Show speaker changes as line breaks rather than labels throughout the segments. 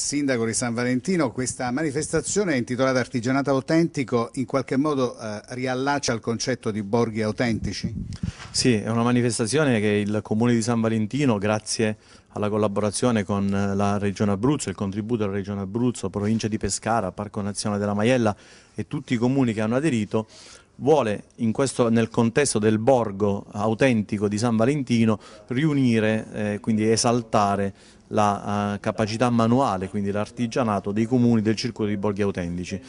Sindaco di San Valentino, questa manifestazione intitolata Artigianato Autentico in qualche modo eh, riallaccia al concetto di borghi autentici?
Sì, è una manifestazione che il Comune di San Valentino, grazie alla collaborazione con eh, la Regione Abruzzo, il contributo della Regione Abruzzo, Provincia di Pescara, Parco Nazionale della Maiella e tutti i comuni che hanno aderito, vuole questo, nel contesto del borgo autentico di San Valentino riunire, eh, quindi esaltare la uh, capacità manuale, quindi l'artigianato dei comuni del circuito di borghi autentici.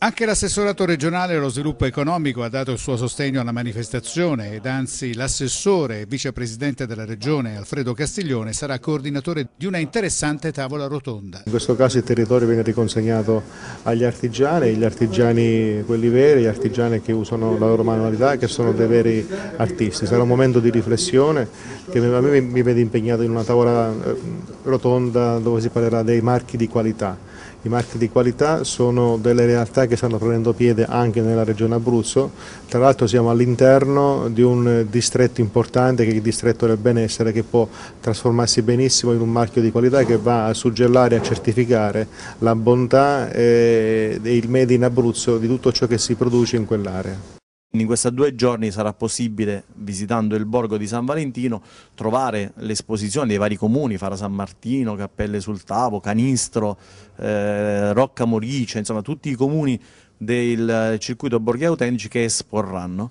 Anche l'assessorato regionale allo sviluppo economico ha dato il suo sostegno alla manifestazione ed anzi l'assessore e vicepresidente della regione Alfredo Castiglione sarà coordinatore di una interessante tavola rotonda.
In questo caso il territorio viene riconsegnato agli artigiani, gli artigiani quelli veri, gli artigiani che usano la loro manualità che sono dei veri artisti. Sarà un momento di riflessione che a me mi vede impegnato in una tavola eh, rotonda dove si parlerà dei marchi di qualità i marchi di qualità sono delle realtà che stanno prendendo piede anche nella regione Abruzzo, tra l'altro siamo all'interno di un distretto importante che è il distretto del benessere che può trasformarsi benissimo in un marchio di qualità che va a suggellare e a certificare la bontà eh, e il made in Abruzzo di tutto ciò che si produce in quell'area.
In questi due giorni sarà possibile, visitando il borgo di San Valentino, trovare l'esposizione dei vari comuni, Fara San Martino, Cappelle sul Tavo, Canistro, eh, Rocca Morice, insomma tutti i comuni del circuito Borghi Autentici che esporranno.